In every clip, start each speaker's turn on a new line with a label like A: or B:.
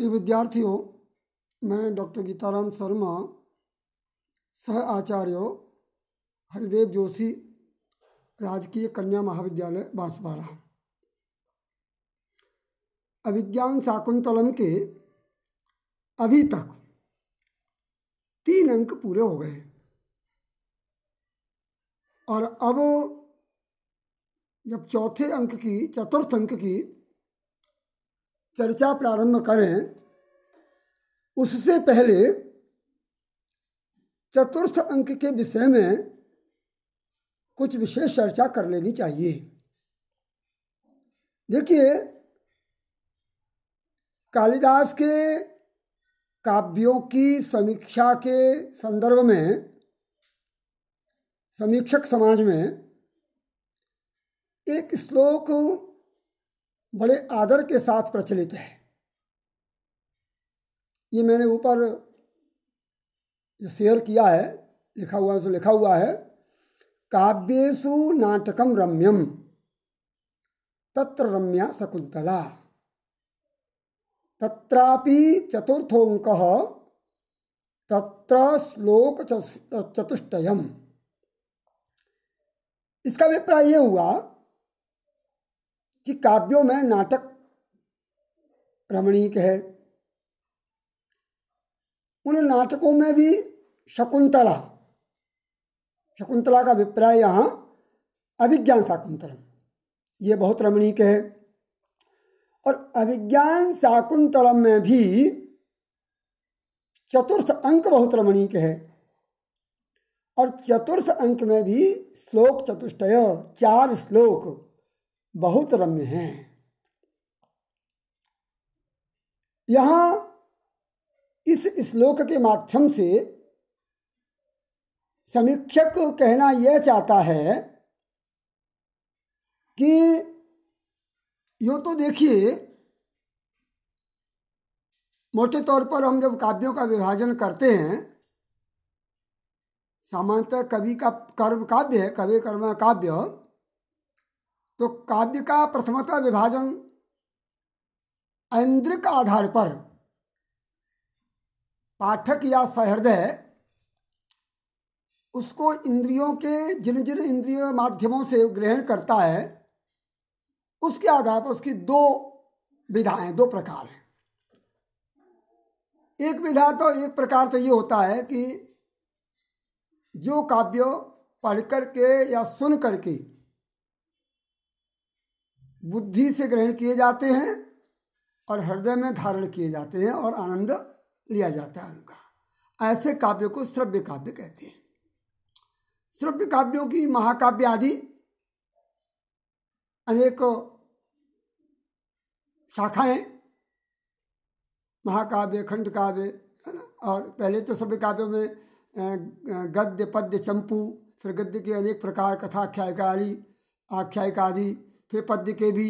A: प्रिय विद्यार्थियों मैं डॉक्टर गीताराम शर्मा सह आचार्य हरिदेव जोशी राजकीय कन्या महाविद्यालय बांसवाड़ा अभिज्ञान शाकुंतलम के अभी तक तीन अंक पूरे हो गए और अब जब चौथे अंक की चतुर्थ अंक की चर्चा प्रारंभ करें उससे पहले चतुर्थ अंक के विषय में कुछ विशेष चर्चा कर लेनी चाहिए देखिए कालिदास के काव्यों की समीक्षा के संदर्भ में समीक्षक समाज में एक श्लोक बड़े आदर के साथ प्रचलित है ये मैंने ऊपर शेयर किया है लिखा हुआ है लिखा हुआ है काव्यसु नाटकम रम्यम तत्र रम्या शकुंतला तत्रापि चतुर्थोंक तत्र श्लोक चतुष्टयम् इसका अभिप्राय यह हुआ कि काव्यों में नाटक रमणीक है उन नाटकों में भी शकुंतला शकुंतला का अभिप्राय यहाँ अभिज्ञान शाकुंतलम ये बहुत रमणीक है और अभिज्ञान शाकुंतलम में भी चतुर्थ अंक बहुत रमणीक है और चतुर्थ अंक में भी श्लोक चतुष्टय चार श्लोक बहुत रम्य हैं यहाँ इस श्लोक के माध्यम से समीक्षक कहना यह चाहता है कि यो तो देखिए मोटे तौर पर हम जब काव्यों का विभाजन करते हैं सामान्यतः कवि का कर्म काव्य है कवि कर्म काव्य तो काव्य का प्रथमतः विभाजन ऐन्द्रिक आधार पर पाठक या सहृदय उसको इंद्रियों के जिन जिन इंद्रिय माध्यमों से ग्रहण करता है उसके आधार पर उसकी दो विधाएं दो प्रकार हैं एक विधा तो एक प्रकार तो ये होता है कि जो काव्य पढ़ कर के या सुन करके बुद्धि से ग्रहण किए जाते हैं और हृदय में धारण किए जाते हैं और आनंद लिया जाता है उनका ऐसे काव्य को श्रव्य काव्य कहते हैं श्रव्य काव्यों की महाकाव्य आदि अनेक शाखाएं महाकाव्य खंड काव्य है ना और पहले तो सभी काव्यों में गद्य पद्य चंपू फिर गद्य के अनेक प्रकार कथा आख्यायिका आदि आख्यायिका आदि फिर पद्य के भी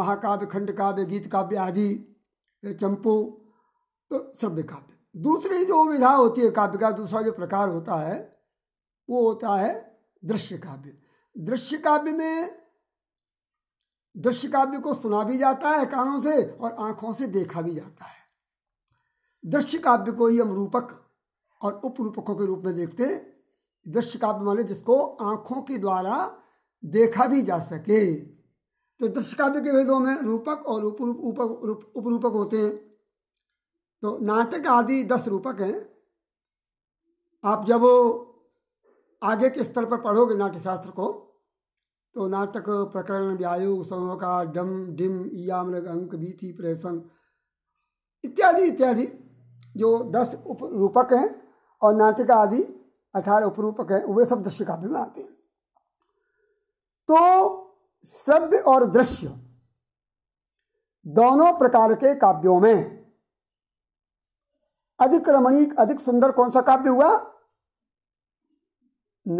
A: महाकाव्य खंड काव्य गीत काव्य आदि चंपू तो श्रव्य काव्य दूसरी जो विधा होती है काव्य का दूसरा जो प्रकार होता है वो होता है दृश्य काव्य दृश्य काव्य में दृश्य काव्य को सुना भी जाता है कानों से और आंखों से देखा भी जाता है दृश्य काव्य को ही हम रूपक और उपरूपकों के रूप में देखते दृश्य काव्य माने जिसको आंखों के द्वारा देखा भी जा सके तो दस काव्य के भेदों में रूपक और उपरूप उपरूप उपरूपक होते हैं तो नाटक आदि दस रूपक हैं आप जब आगे के स्तर पर पढ़ोगे नाट्यशास्त्र को तो नाटक प्रकरण व्यायु समूह का डम डिम ईयाम अंक बीति प्रेसन इत्यादि इत्यादि जो दस उप रूपक हैं और नाटक आदि अठारह उपरूपक हैं वे सब दृश्य काव्य में आते हैं तो श्रव्य और दृश्य दोनों प्रकार के काव्यों में अधिक रमणीक अधिक सुंदर कौन सा काव्य हुआ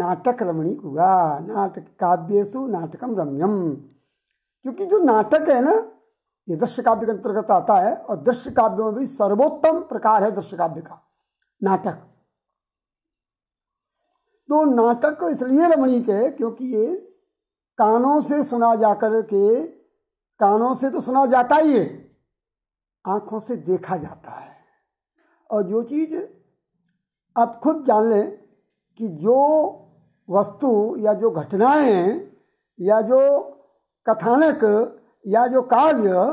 A: नाटक रमणीक हुआ नाटक काव्यसु नाटकम रम्यम क्योंकि जो नाटक है ना ये दृश्य काव्य के अंतर्गत आता है और दृश्य काव्य में भी सर्वोत्तम प्रकार है दृश्य काव्य का नाटक तो नाटक इसलिए रमणीक है क्योंकि ये कानों से सुना जाकर के कानों से तो सुना जाता ही है आँखों से देखा जाता है और जो चीज़ आप खुद जान लें कि जो वस्तु या जो घटनाएं या जो कथानक या जो कार्य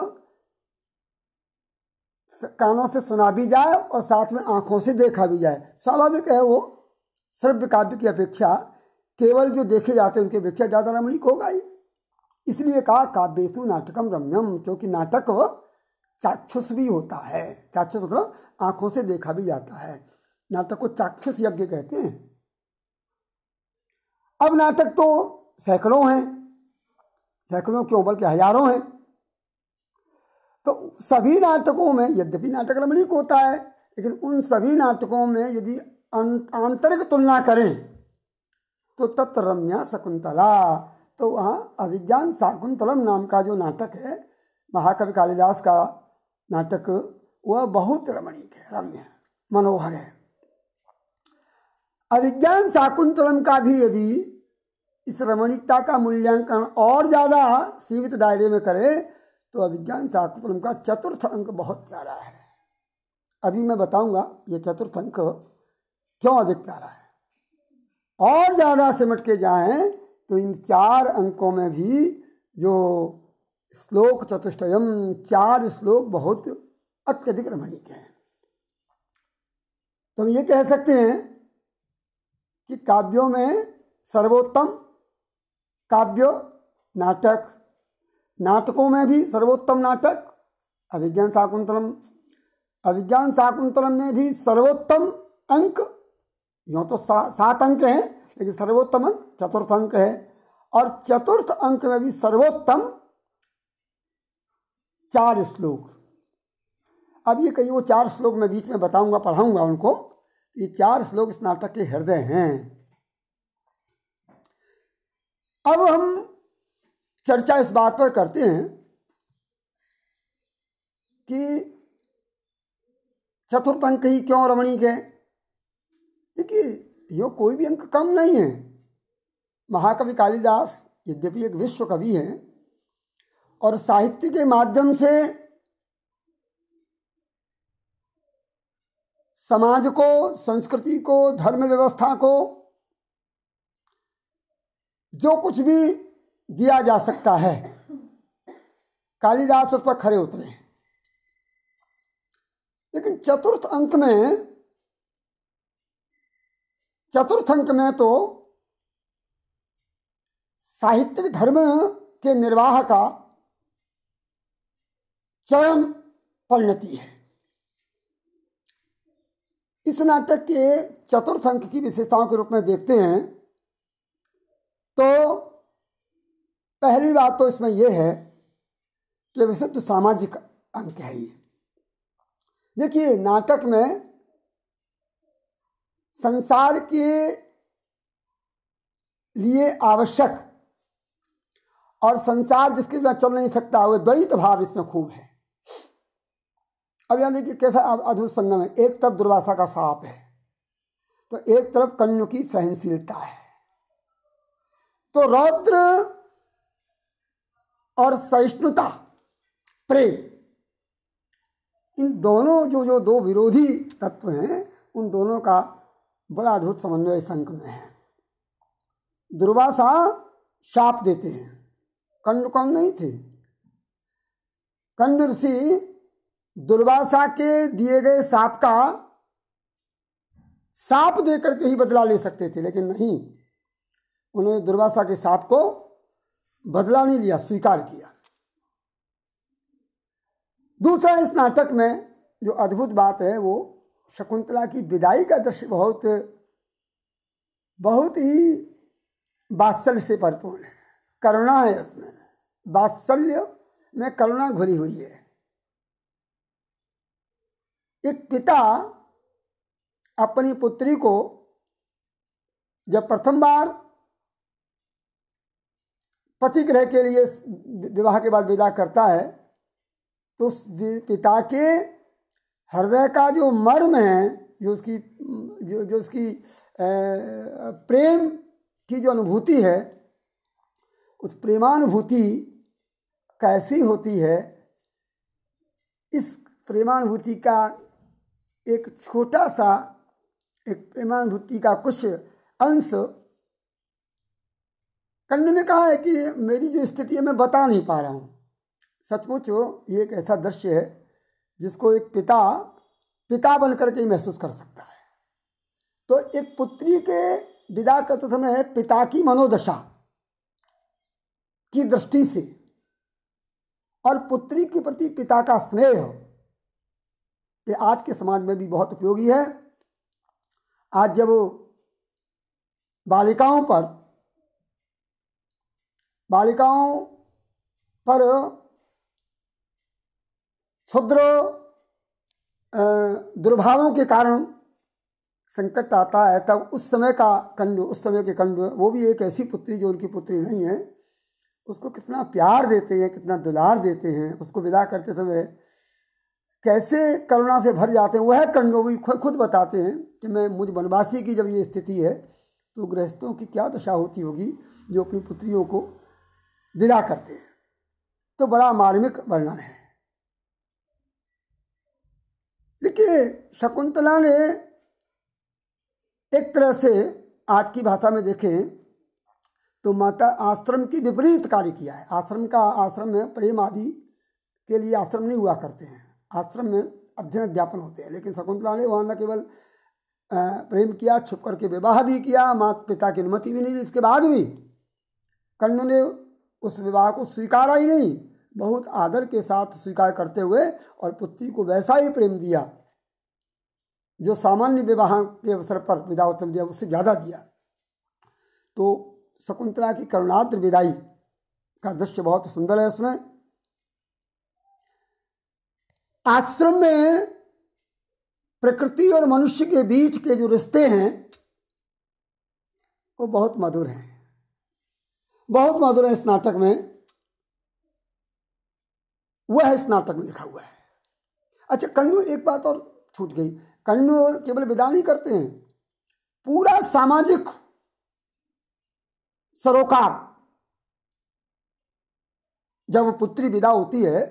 A: कानों से सुना भी जाए और साथ में आंखों से देखा भी जाए स्वाभाविक है वो श्रव्य काव्य की अपेक्षा केवल जो देखे जाते हैं उनके अपेक्षा ज़्यादा रमणीक होगा ही इसलिए कहा काव्यसु नाटकम रम्यम क्योंकि नाटक चाक्षुष भी होता है चाक्षुष मतलब आंखों से देखा भी जाता है नाटक को चाक्षुष यज्ञ कहते हैं अब नाटक तो सैकड़ों हैं सैकड़ों क्यों बल्कि हजारों हैं तो सभी नाटकों में यद्यपि नाटक रमणीक होता है लेकिन उन सभी नाटकों में यदि आंतरिक तुलना करें तो तत् रम्या शकुंतला तो वहाँ अभिज्ञान शाकुंतलम नाम का जो नाटक है महाकवि कालिदास का नाटक वह बहुत रमणीक है रम्य है मनोहर है अभिज्ञान शाकुंतलम का भी यदि इस रमणीकता का मूल्यांकन और ज़्यादा सीमित दायरे में करें तो अभिज्ञान शाकुंतलम का चतुर्थ अंक बहुत प्यारा है अभी मैं बताऊंगा ये चतुर्थ अंक क्यों अधिक प्यारा है और ज़्यादा सिमट के जाएं तो इन चार अंकों में भी जो श्लोक चतुष्टयम चार श्लोक बहुत अत्यधिक रमणीक हैं तो हम ये कह सकते हैं कि काव्यों में सर्वोत्तम काव्य नाटक नाटकों में भी सर्वोत्तम नाटक अभिज्ञान शाकुंतलम अभिज्ञान शाकुंतलम में भी सर्वोत्तम अंक यूँ तो सा, सात अंक हैं लेकिन सर्वोत्तम अंक चतुर्थ अंक है और चतुर्थ अंक में भी सर्वोत्तम चार श्लोक अब ये कही वो चार श्लोक मैं बीच में बताऊंगा पढ़ाऊंगा उनको ये चार श्लोक इस नाटक के हृदय हैं अब हम चर्चा इस बात पर करते हैं कि चतुर्थ अंक ही क्यों रमणीक है देखिए यो कोई भी अंक कम नहीं है महाकवि कालिदास यद्यपि एक विश्व कवि हैं और साहित्य के माध्यम से समाज को संस्कृति को धर्म व्यवस्था को जो कुछ भी दिया जा सकता है कालिदास उस पर खड़े उतरे लेकिन चतुर्थ अंक में चतुर्थ अंक में तो साहित्यिक धर्म के निर्वाह का चरम परिणति है इस नाटक के चतुर्थ अंक की विशेषताओं के रूप में देखते हैं तो पहली बात तो इसमें यह है कि विशुद्ध सामाजिक अंक है ये देखिए नाटक में संसार के लिए आवश्यक और संसार जिसके बिना चल नहीं सकता वह द्वैत भाव इसमें खूब है अब यहां देखिए कैसा अद्भुत संगम है एक तरफ दुर्वासा का साप है तो एक तरफ कन्यु की सहनशीलता है तो रौद्र और सहिष्णुता प्रेम इन दोनों जो जो दो विरोधी तत्व हैं उन दोनों का बड़ा अद्भुत समन्वय इस अंक में है दुर्वासा शाप देते हैं कंड कौन नहीं थे कंड ऋषि दुर्वासा के दिए गए साप का साप देकर के ही बदला ले सकते थे लेकिन नहीं उन्होंने दुर्वासा के साप को बदला नहीं लिया स्वीकार किया दूसरा इस नाटक में जो अद्भुत बात है वो शकुंतला की विदाई का दृश्य बहुत बहुत ही बात्सल्य से परिपूर्ण है करुणा है उसमें बात्सल्य में करुणा घुरी हुई है एक पिता अपनी पुत्री को जब प्रथम बार पति ग्रह के लिए विवाह के बाद विदा करता है तो उस पिता के हृदय का जो मर्म है जो उसकी जो जो उसकी प्रेम की जो अनुभूति है उस प्रेमानुभूति कैसी होती है इस प्रेमानुभूति का एक छोटा सा एक प्रेमानुभूति का कुछ अंश कर्ण ने कहा है कि मेरी जो स्थिति है मैं बता नहीं पा रहा हूँ सचमुच ये एक ऐसा दृश्य है जिसको एक पिता पिता बन करके ही महसूस कर सकता है तो एक पुत्री के विदा करते समय पिता की मनोदशा की दृष्टि से और पुत्री के प्रति पिता का स्नेह ये आज के समाज में भी बहुत उपयोगी है आज जब बालिकाओं पर बालिकाओं पर क्षुद्र दुर्भावों के कारण संकट आता है तब उस समय का कंड उस समय के कंड वो भी एक ऐसी पुत्री जो उनकी पुत्री नहीं है उसको कितना प्यार देते हैं कितना दुलार देते हैं उसको विदा करते समय कैसे करुणा से भर जाते हैं वह कंडो भी खुद बताते हैं कि मैं मुझ वनवासी की जब ये स्थिति है तो गृहस्थों की क्या दशा होती होगी जो अपनी पुत्रियों को विदा करते हैं तो बड़ा मार्मिक वर्णन है देखिए शकुंतला ने एक तरह से आज की भाषा में देखें तो माता आश्रम की विपरीत कार्य किया है आश्रम का आश्रम में प्रेम आदि के लिए आश्रम नहीं हुआ करते हैं आश्रम में अध्ययन अध्यापन होते हैं लेकिन शकुंतला ने वहाँ न केवल प्रेम किया छुप करके विवाह भी किया माता पिता की अनुमति भी नहीं ली इसके बाद भी कर्ण ने उस विवाह को स्वीकारा ही नहीं बहुत आदर के साथ स्वीकार करते हुए और पुत्री को वैसा ही प्रेम दिया जो सामान्य विवाह के अवसर पर विदा ने दिया उससे ज़्यादा दिया तो शकुंतला की करुणाद्र विदाई का दृश्य बहुत सुंदर है उसमें आश्रम में प्रकृति और मनुष्य के बीच के जो रिश्ते हैं वो बहुत मधुर हैं बहुत मधुर है इस नाटक में वह स्नातक में लिखा हुआ है अच्छा कन्नू एक बात और छूट गई कन्नू केवल विदा नहीं करते हैं पूरा सामाजिक सरोकार जब पुत्री विदा होती है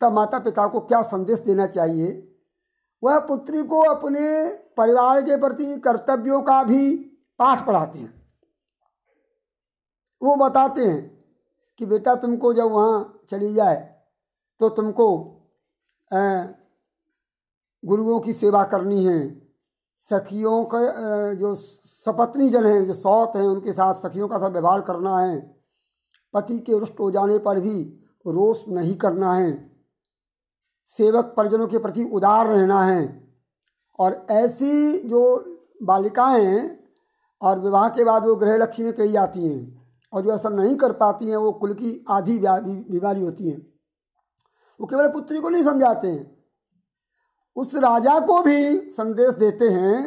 A: तब माता पिता को क्या संदेश देना चाहिए वह पुत्री को अपने परिवार के प्रति कर्तव्यों का भी पाठ पढ़ाते हैं वो बताते हैं कि बेटा तुमको जब वहाँ चली जाए तो तुमको गुरुओं की सेवा करनी है सखियों के जो सपत्नी जन हैं जो सौत हैं उनके साथ सखियों का साथ व्यवहार करना है पति के रुष्ट हो जाने पर भी रोष नहीं करना है सेवक परिजनों के प्रति उदार रहना है और ऐसी जो बालिकाएं हैं और विवाह के बाद वो गृह लक्ष्मी में कही जाती हैं और जो ऐसा नहीं कर पाती हैं वो कुल की आधी बीमारी होती हैं वो केवल पुत्री को नहीं समझाते हैं उस राजा को भी संदेश देते हैं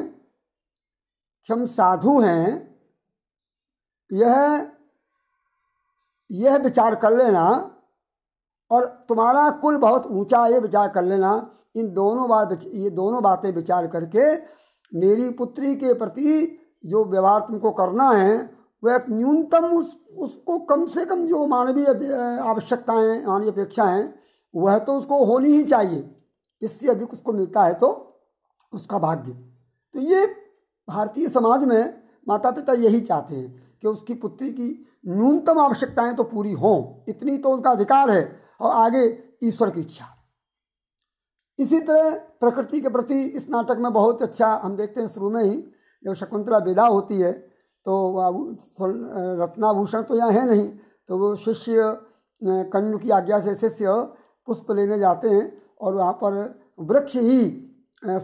A: कि हम साधु हैं यह यह विचार कर लेना और तुम्हारा कुल बहुत ऊंचा है विचार कर लेना इन दोनों बात ये दोनों बातें विचार करके मेरी पुत्री के प्रति जो व्यवहार तुमको करना है वह न्यूनतम उस उसको कम से कम जो मानवीय आवश्यकताएं मानवीय अपेक्षाएं वह तो उसको होनी ही चाहिए इससे अधिक उसको मिलता है तो उसका भाग्य तो ये भारतीय समाज में माता पिता यही चाहते हैं कि उसकी पुत्री की न्यूनतम आवश्यकताएं तो पूरी हों इतनी तो उनका अधिकार है और आगे ईश्वर की इच्छा इसी तरह प्रकृति के प्रति इस नाटक में बहुत अच्छा हम देखते हैं शुरू में ही जब शकुंतला विदा होती है तो रत्नाभूषण तो यहाँ है नहीं तो वो शिष्य कन्नु की आज्ञा से शिष्य पुष्प लेने जाते हैं और वहाँ पर वृक्ष ही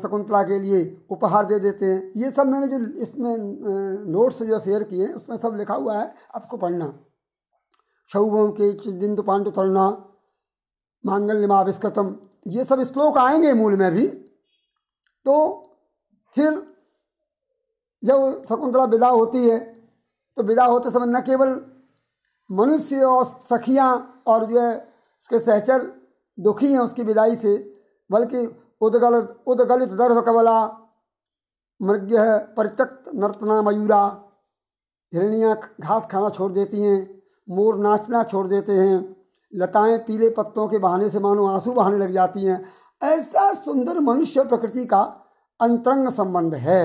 A: शकुंतला के लिए उपहार दे देते हैं ये सब मैंने जो इसमें नोट्स जो शेयर किए हैं उसमें सब लिखा हुआ है आपको पढ़ना शौभों के चिदिंदु पांडु तरुणा मांगल माविष्कतम ये सब श्लोक आएंगे मूल में भी तो फिर जब शकुंतला विदा होती है तो विदा होते समय न केवल मनुष्य और सखियाँ और जो है उसके सहचर दुखी हैं उसकी विदाई से बल्कि उदगल उदगलित दर्भ कबला मृग्य है परित्यक्त नर्तना मयूरा हिरणियाँ घास खाना छोड़ देती हैं मोर नाचना छोड़ देते हैं लताएं पीले पत्तों के बहाने से मानो आंसू बहाने लग जाती हैं ऐसा सुंदर मनुष्य प्रकृति का अंतरंग संबंध है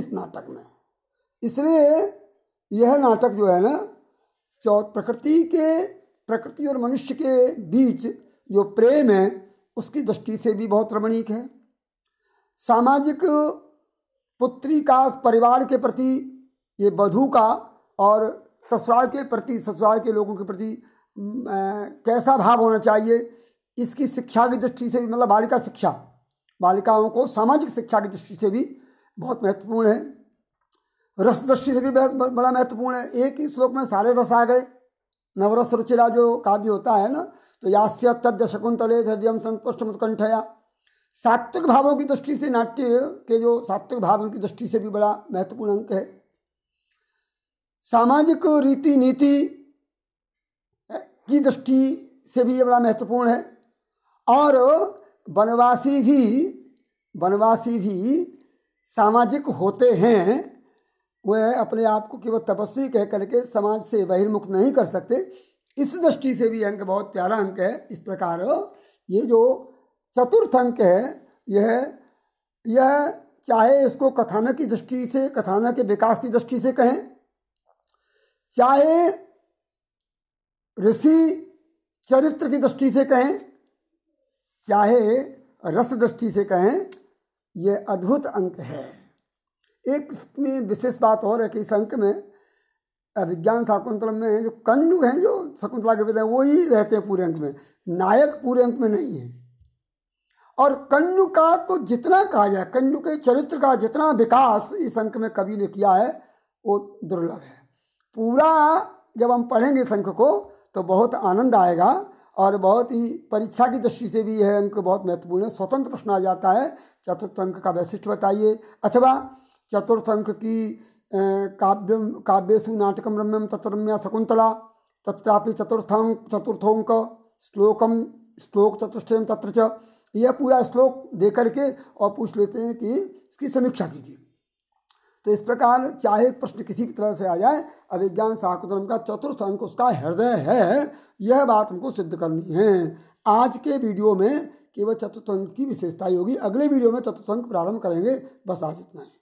A: इस नाटक में इसलिए यह नाटक जो है ना प्रकृति के प्रकृति और मनुष्य के बीच जो प्रेम है उसकी दृष्टि से भी बहुत रमणीक है सामाजिक पुत्री का परिवार के प्रति ये वधू का और ससुराल के प्रति ससुराल के लोगों के प्रति कैसा भाव होना चाहिए इसकी शिक्षा की दृष्टि से भी मतलब बालिका शिक्षा बालिकाओं को सामाजिक शिक्षा की दृष्टि से भी बहुत महत्वपूर्ण है रस दृष्टि से भी बहुत बड़ा महत्वपूर्ण है एक ही श्लोक में सारे रस आ गए नवरस रुचिरा जो काव्य होता है ना तो यास्य तद्य शकुंतले हृदय संतुष्ट मुत्कंठया सात्विक भावों की दृष्टि से नाट्य के जो सात्विक भाव उनकी दृष्टि से भी बड़ा महत्वपूर्ण अंक है सामाजिक रीति नीति की दृष्टि से भी ये बड़ा महत्वपूर्ण है और वनवासी भी वनवासी भी सामाजिक होते हैं वह अपने आप को केवल तपस्वी कह करके समाज से बहिर्मुख नहीं कर सकते इस दृष्टि से भी अंक बहुत प्यारा अंक है इस प्रकार ये जो चतुर्थ अंक है यह यह चाहे इसको कथानक की दृष्टि से कथानक के विकास की दृष्टि से कहें चाहे ऋषि चरित्र की दृष्टि से कहें चाहे रस दृष्टि से कहें यह अद्भुत अंक है एक में विशेष बात और है कि इस अंक में अभिज्ञान शाकुंतलम में जो कन्नुग हैं जो शकुंतला के पिता वो ही रहते हैं पूरे अंक में नायक पूरे अंक में नहीं है और कन्नु का तो जितना कहा जाए कन्नु के चरित्र का जितना विकास इस अंक में कवि ने किया है वो दुर्लभ है पूरा जब हम पढ़ेंगे इस अंक को तो बहुत आनंद आएगा और बहुत ही परीक्षा की दृष्टि से भी यह अंक बहुत महत्वपूर्ण है स्वतंत्र प्रश्न आ जाता है चतुर्थ अंक का वैशिष्ट बताइए अथवा चतुर्थ अंक की काव्य काव्यसु नाटक रम्यम तत्र रम्या शकुन्तला तत्रापि चतुर्थां चतुर्थोंक श्लोकम श्लोक चतुष्ठ तत्र च यह पूरा श्लोक दे करके और पूछ लेते हैं कि इसकी समीक्षा कीजिए तो इस प्रकार चाहे प्रश्न किसी भी तरह से आ जाए अभिज्ञान साकुतरम का चतुर्थ अंक उसका हृदय है यह बात हमको सिद्ध करनी है आज के वीडियो में केवल चतुर्थ अंक की विशेषता होगी अगले वीडियो में चतुर्थ अंक प्रारंभ करेंगे बस आज इतना ही